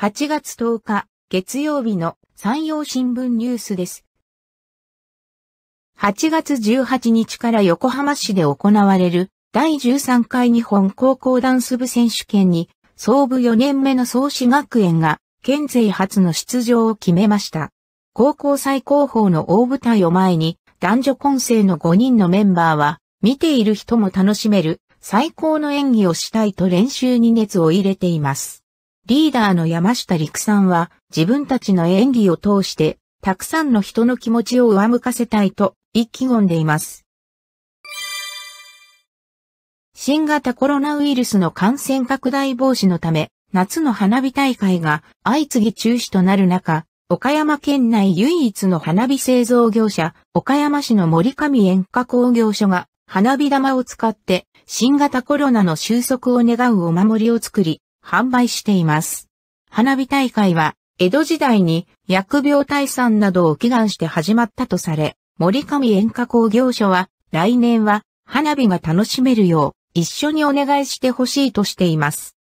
8月10日、月曜日の山陽新聞ニュースです。8月18日から横浜市で行われる第13回日本高校ダンス部選手権に総部4年目の創志学園が県勢初の出場を決めました。高校最高峰の大舞台を前に男女混成の5人のメンバーは見ている人も楽しめる最高の演技をしたいと練習に熱を入れています。リーダーの山下陸さんは自分たちの演技を通してたくさんの人の気持ちを上向かせたいと意気込んでいます。新型コロナウイルスの感染拡大防止のため夏の花火大会が相次ぎ中止となる中、岡山県内唯一の花火製造業者、岡山市の森上煙火工業所が花火玉を使って新型コロナの収束を願うお守りを作り、販売しています。花火大会は、江戸時代に薬病退散などを祈願して始まったとされ、森上演歌工業所は、来年は花火が楽しめるよう、一緒にお願いしてほしいとしています。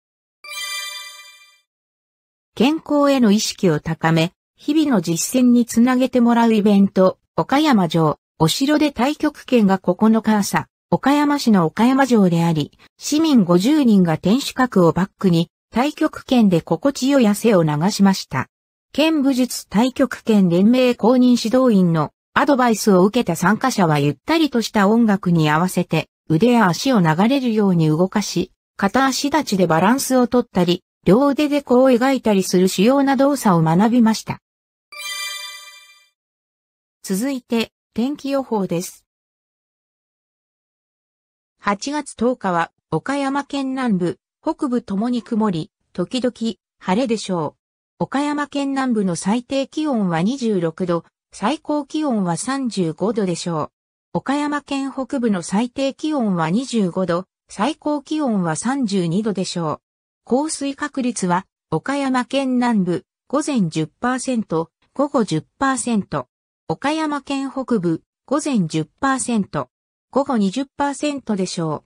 健康への意識を高め、日々の実践につなげてもらうイベント、岡山城、お城で対局券が9日朝、岡山市の岡山城であり、市民50人が天守閣をバックに、太極拳で心地よい汗を流しました。剣武術太極拳連盟公認指導員のアドバイスを受けた参加者はゆったりとした音楽に合わせて腕や足を流れるように動かし、片足立ちでバランスをとったり、両腕でこう描いたりする主要な動作を学びました。続いて、天気予報です。8月10日は、岡山県南部、北部ともに曇り、時々晴れでしょう。岡山県南部の最低気温は26度、最高気温は35度でしょう。岡山県北部の最低気温は25度、最高気温は32度でしょう。降水確率は、岡山県南部、午前10%、午後10%。岡山県北部、午前10%、午後20%でしょう。